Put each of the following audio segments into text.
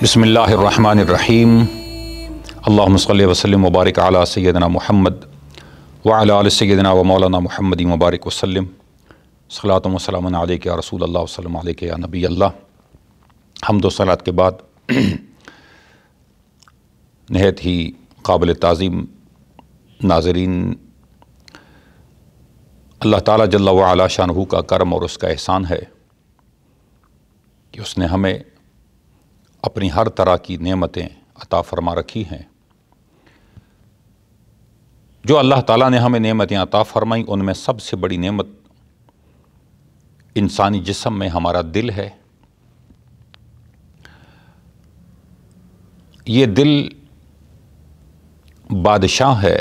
बसमीम अल्लासल वसलम वबारक आल सैदना महमद वाल सैदना व मौलाना महमद मुबारक वसलम सलातम वसलम के रसूल अल्लाह वसलम के नबी अल्लाह दो सलात के बाद नहत ही काबिल तज़ीम नाजरीन अल्लाह ताला जल्ला वाला शाहू का करम और उसका एहसान है कि उसने हमें अपनी हर तरह की नेमतें अता फरमा रखी हैं जो अल्लाह ताला ने हमें नेमतें अता फरमाई उनमें सबसे बड़ी नेमत इंसानी जिसम में हमारा दिल है ये दिल बादशाह है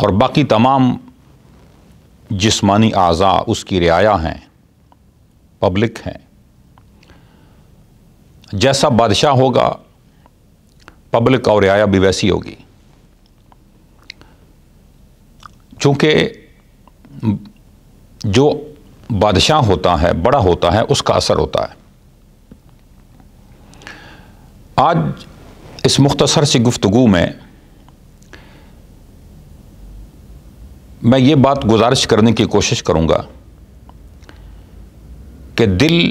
और बाकी तमाम जिस्मानी अज़ा उसकी रियाया हैं पब्लिक हैं जैसा बादशाह होगा पब्लिक और रियाया भी वैसी होगी चूँकि जो बादशाह होता है बड़ा होता है उसका असर होता है आज इस मुख्तसर सी गुफ्तु में मैं ये बात गुजारिश करने की कोशिश करूँगा कि दिल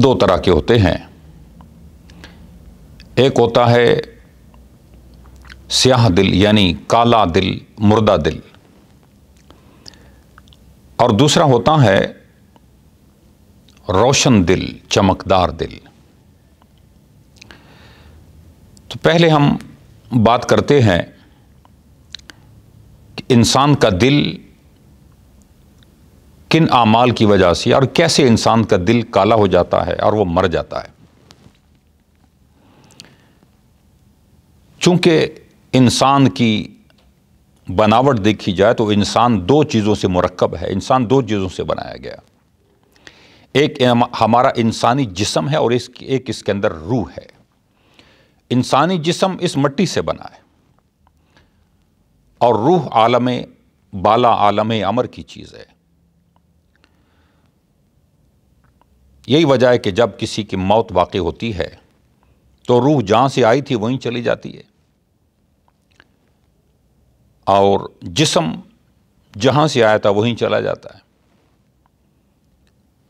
दो तरह के होते हैं एक होता है स्याह दिल यानी काला दिल मुर्दा दिल और दूसरा होता है रोशन दिल चमकदार दिल तो पहले हम बात करते हैं कि इंसान का दिल किन आमाल की वजह से और कैसे इंसान का दिल काला हो जाता है और वो मर जाता है चूँकि इंसान की बनावट देखी जाए तो इंसान दो चीज़ों से मरकब है इंसान दो चीज़ों से बनाया गया एक हमारा इंसानी जिसम है और इस एक इसके अंदर रूह है इंसानी जिसम इस मट्टी से बना है और रूह आलम बाला आलम अमर की चीज़ है यही वजह है कि जब किसी की मौत वाकई होती है तो रूह जहाँ से आई थी वहीं चली जाती है और जिसम जहाँ से आया था वहीं चला जाता है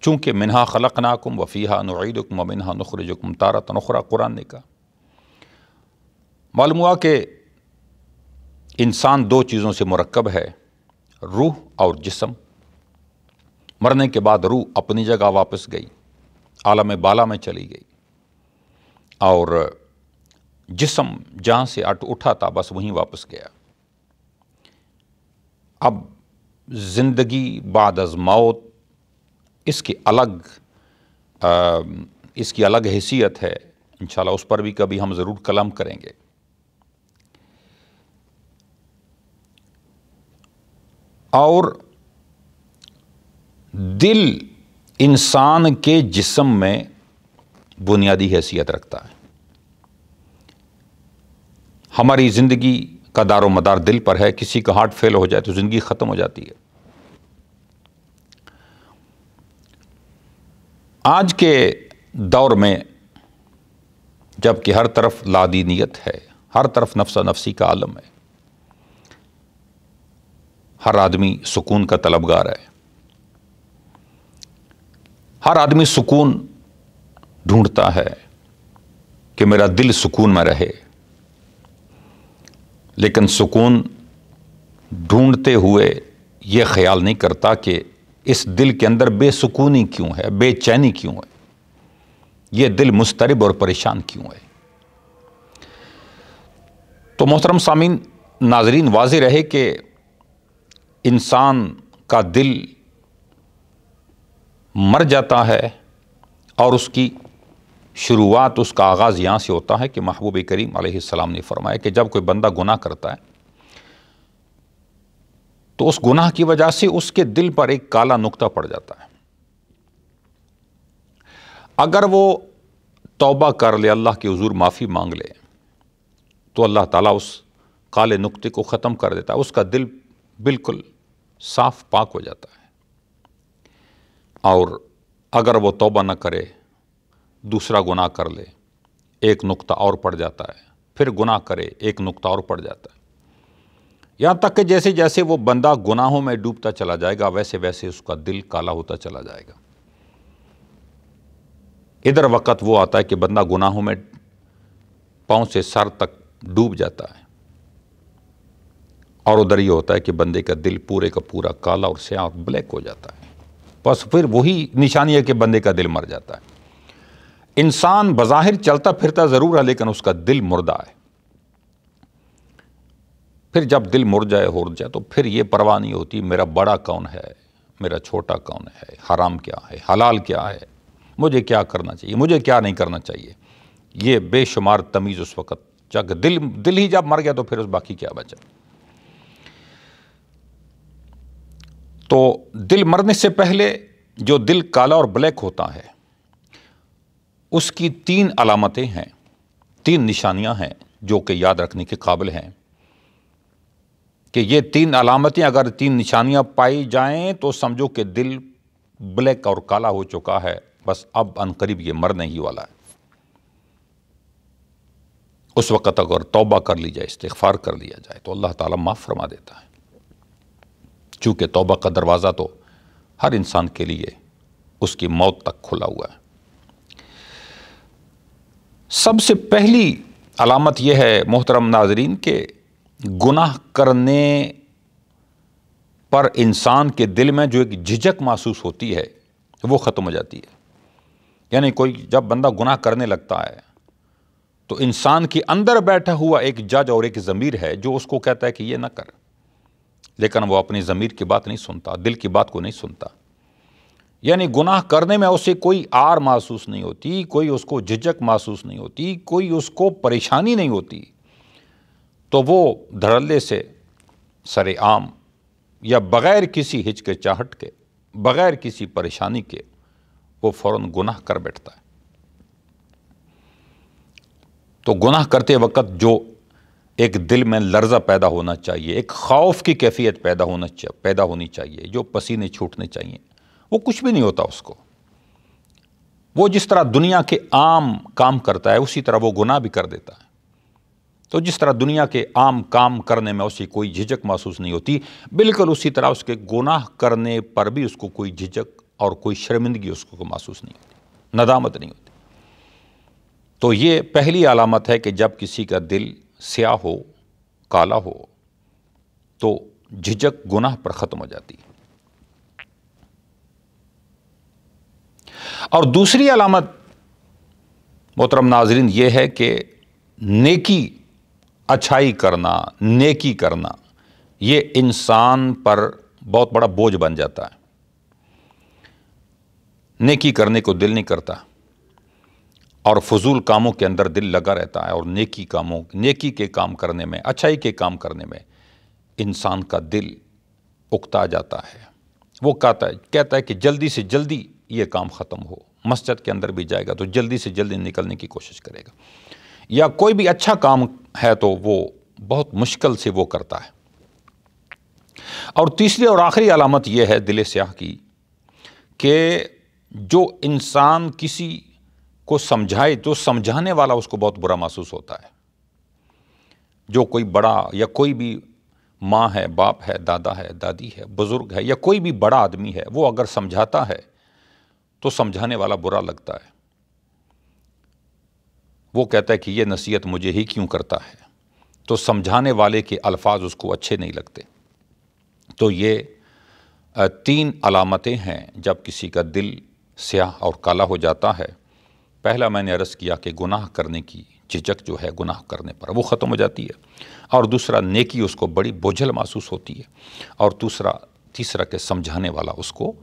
चूँकि मिनहा खलक नाकुम वफ़ीहा नुईदुकम मिनहा नखरजुकम तारा तनखरा कुरान ने कहा मालूम हुआ कि इंसान दो चीज़ों से मरकब है रूह और जिसम मरने के बाद रूह अपनी जगह वापस गई आलम बाला में चली गई और जिसम जहाँ से अट उठा था बस वहीं वापस गया अब ज़िंदगी बाद अज मौत इसकी अलग आ, इसकी अलग हैसियत है इन उस पर भी कभी हम ज़रूर कलम करेंगे और दिल इंसान के जिसम में बुनियादी हैसियत रखता है हमारी ज़िंदगी का दारो मदार दिल पर है किसी का हार्ट फेल हो जाए तो ज़िंदगी ख़त्म हो जाती है आज के दौर में जबकि हर तरफ लादीनीत है हर तरफ नफसा नफसी का आलम है हर आदमी सुकून का तलबगार है हर आदमी सुकून ढूंढता है कि मेरा दिल सुकून में रहे लेकिन सुकून ढूंढते हुए ये ख्याल नहीं करता कि इस दिल के अंदर बेसुकूनी क्यों है बेचैनी क्यों है ये दिल मुस्तरब और परेशान क्यों है तो मोहतरम सामीन नाजरीन वाज रहे कि इंसान का दिल मर जाता है और उसकी शुरुआत उसका आगाज़ यहाँ से होता है कि महबूब करीम आसमाम ने फरमाया कि जब कोई बंदा गुनाह करता है तो उस गुनाह की वजह से उसके दिल पर एक काला नुक्ता पड़ जाता है अगर वो तौबा कर ले अल्लाह के हजूर माफ़ी मांग ले तो अल्लाह ताला उस काले नुक्ते को ख़त्म कर देता है उसका दिल बिल्कुल साफ पाक हो जाता है और अगर वो तौबा न करे दूसरा गुनाह कर ले एक नुक्ता और पड़ जाता है फिर गुनाह करे एक नुक्ता और पड़ जाता है यहाँ तक कि जैसे जैसे वो बंदा गुनाहों में डूबता चला जाएगा वैसे वैसे उसका दिल काला होता चला जाएगा इधर वक्त वो आता है कि बंदा गुनाहों में पाँव से सर तक डूब जाता है और उधर ये होता है कि बंदे का दिल पूरे का पूरा काला और स्याह ब्लैक हो जाता है बस फिर वही निशानी है कि बंदे का दिल मर जाता है इंसान बज़ाहिर चलता फिरता ज़रूर है लेकिन उसका दिल मुर्दा है फिर जब दिल मुर जाए हो जाए तो फिर ये परवाह नहीं होती मेरा बड़ा कौन है मेरा छोटा कौन है हराम क्या है हलाल क्या है मुझे क्या करना चाहिए मुझे क्या नहीं करना चाहिए ये बेशुमार तमीज़ उस वक़्त जब दिल दिल ही जब मर गया तो फिर उस बाकी क्या बचा तो दिल मरने से पहले जो दिल काला और ब्लैक होता है उसकी तीन अलामतें हैं तीन निशानियां हैं जो कि याद रखने के काबिल हैं कि ये तीन अलामतें अगर तीन निशानियां पाई जाएं तो समझो कि दिल ब्लैक और काला हो चुका है बस अब अनकरीब ये मरने ही वाला है उस वक़्त अगर तौबा कर ली जाए इस्तफार कर लिया जाए तो अल्लाह ताला माफ़ फरमा देता है चूँकि तौबा का दरवाज़ा तो हर इंसान के लिए उसकी मौत तक खुला हुआ है सबसे पहली अलामत यह है मोहतरम नाजरीन के गुनाह करने पर इंसान के दिल में जो एक झिझक महसूस होती है वो ख़त्म हो जाती है यानी कोई जब बंदा गुनाह करने लगता है तो इंसान के अंदर बैठा हुआ एक जज और एक ज़मीर है जो उसको कहता है कि ये ना कर लेकिन वो अपनी ज़मीर की बात नहीं सुनता दिल की बात को नहीं सुनता यानी गुनाह करने में उसे कोई आर महसूस नहीं होती कोई उसको झिझक महसूस नहीं होती कोई उसको परेशानी नहीं होती तो वो धड़ल्ले से सरेआम या बग़ैर किसी हिचकिचाहट के बग़ैर किसी परेशानी के वो फ़ौर गुनाह कर बैठता है तो गुनाह करते वक्त जो एक दिल में लर्जा पैदा होना चाहिए एक खौफ की कैफियत पैदा होना पैदा होनी चाहिए जो पसीने छूटने चाहिए वो कुछ भी नहीं होता उसको वो जिस तरह दुनिया के आम काम करता है उसी तरह वो गुनाह भी कर देता है तो जिस तरह दुनिया के आम काम करने में उसे कोई झिझक महसूस नहीं होती बिल्कुल उसी तरह उसके गुनाह करने पर भी उसको कोई झिझक और कोई शर्मिंदगी उसको महसूस नहीं होती नदामत नहीं होती तो ये पहली अलामत है कि जब किसी का दिल स्याह हो काला हो तो झिझक गुनाह पर ख़त्म हो जाती है और दूसरी अलामत मोहतरम नाजरीन ये है कि नेकी अच्छाई करना नेकी करना ये इंसान पर बहुत बड़ा बोझ बन जाता है नेकी करने को दिल नहीं करता और फजूल कामों के अंदर दिल लगा रहता है और नेकी कामों नेकी के काम करने में अच्छाई के काम करने में इंसान का दिल उकता जाता है वो कहता है कहता है कि जल्दी से जल्दी ये काम ख़त्म हो मस्जिद के अंदर भी जाएगा तो जल्दी से जल्दी निकलने की कोशिश करेगा या कोई भी अच्छा काम है तो वो बहुत मुश्किल से वो करता है और तीसरी और आखिरी अलामत यह है दिल स्याह की कि जो इंसान किसी को समझाए तो समझाने वाला उसको बहुत बुरा महसूस होता है जो कोई बड़ा या कोई भी माँ है बाप है दादा है दादी है बुज़ुर्ग है या कोई भी बड़ा आदमी है वो अगर समझाता है तो समझाने वाला बुरा लगता है वो कहता है कि ये नसीहत मुझे ही क्यों करता है तो समझाने वाले के अल्फाज उसको अच्छे नहीं लगते तो ये तीन अलामतें हैं जब किसी का दिल स्याह और काला हो जाता है पहला मैंने अर्ज़ किया कि गुनाह करने की झिझक जो है गुनाह करने पर वो ख़त्म हो जाती है और दूसरा नेकी उसको बड़ी बोझल महसूस होती है और दूसरा तीसरा के समझाने वाला उसको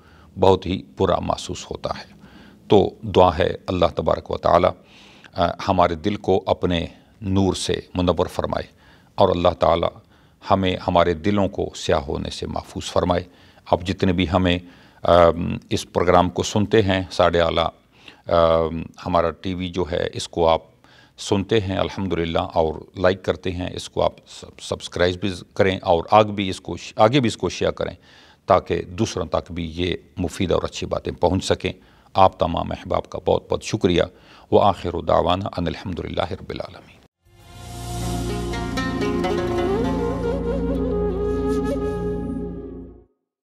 बहुत ही बुरा महसूस होता है तो दुआ है अल्लाह तबारक व ताली हमारे दिल को अपने नूर से मुनवर फरमाए और अल्लाह ताला हमें हमारे दिलों को स्याह होने से महफूज फरमाए आप जितने भी हमें इस प्रोग्राम को सुनते हैं साढ़े आला हमारा टीवी जो है इसको आप सुनते हैं अल्हम्दुलिल्लाह और लाइक करते हैं इसको आप सब्सक्राइब भी करें और आग भी इसको आगे भी इसको शेयर करें ताकि दूसरों तक भी ये मुफीद और अच्छी बातें पहुँच सकें आप तमाम अहबाब का बहुत बहुत शुक्रिया व आखिर दावाना अनिलहमदिल्ला रबालमी